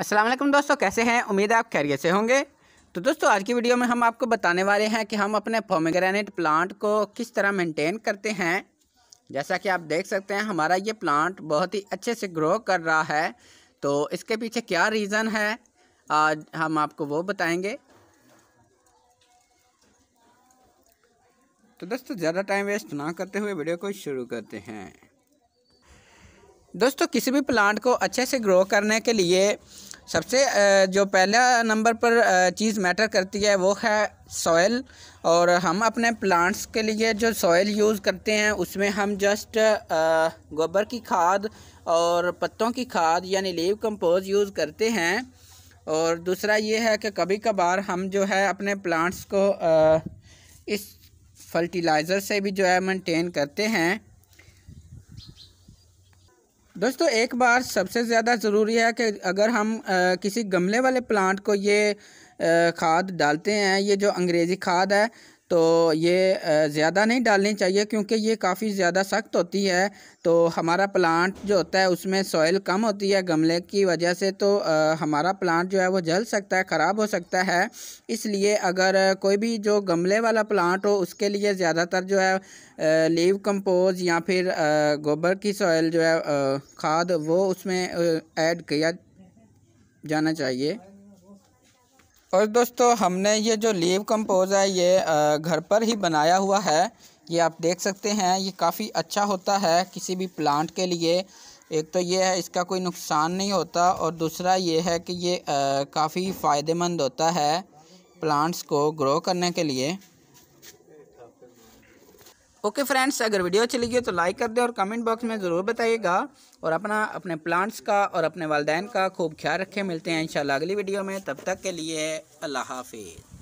असलम दोस्तों कैसे हैं उम्मीद है आप खैरियत से होंगे तो दोस्तों आज की वीडियो में हम आपको बताने वाले हैं कि हम अपने पोमेग्रेनेट प्लांट को किस तरह मेंटेन करते हैं जैसा कि आप देख सकते हैं हमारा ये प्लांट बहुत ही अच्छे से ग्रो कर रहा है तो इसके पीछे क्या रीज़न है आज हम आपको वो बताएंगे तो दोस्तों ज़्यादा टाइम वेस्ट ना करते हुए वीडियो को शुरू करते हैं दोस्तों किसी भी प्लांट को अच्छे से ग्रो करने के लिए सबसे जो पहला नंबर पर चीज़ मैटर करती है वो है सॉयल और हम अपने प्लांट्स के लिए जो सॉयल यूज़ करते हैं उसमें हम जस्ट गोबर की खाद और पत्तों की खाद यानी लीव कंपोज यूज़ करते हैं और दूसरा ये है कि कभी कभार हम जो है अपने प्लांट्स को इस फर्टिलाइज़र से भी जो है मेंटेन करते हैं दोस्तों एक बार सबसे ज़्यादा ज़रूरी है कि अगर हम आ, किसी गमले वाले प्लांट को ये आ, खाद डालते हैं ये जो अंग्रेज़ी खाद है तो ये ज़्यादा नहीं डालनी चाहिए क्योंकि ये काफ़ी ज़्यादा सख्त होती है तो हमारा प्लांट जो होता है उसमें सॉइल कम होती है गमले की वजह से तो हमारा प्लांट जो है वो जल सकता है ख़राब हो सकता है इसलिए अगर कोई भी जो गमले वाला प्लांट हो उसके लिए ज़्यादातर जो है लीव कंपोज या फिर गोबर की सॉइल जो है खाद वो उसमें ऐड किया जाना चाहिए और दोस्तों हमने ये जो लीव कंपोज है ये घर पर ही बनाया हुआ है ये आप देख सकते हैं ये काफ़ी अच्छा होता है किसी भी प्लांट के लिए एक तो ये है इसका कोई नुकसान नहीं होता और दूसरा ये है कि ये काफ़ी फ़ायदेमंद होता है प्लांट्स को ग्रो करने के लिए ओके फ्रेंड्स अगर वीडियो अच्छी लगी हो तो लाइक कर दें और कमेंट बॉक्स में ज़रूर बताइएगा और अपना अपने प्लांट्स का और अपने वालदेन का खूब ख्याल रखें मिलते हैं इंशाल्लाह अगली वीडियो में तब तक के लिए अल्लाह हाफिज़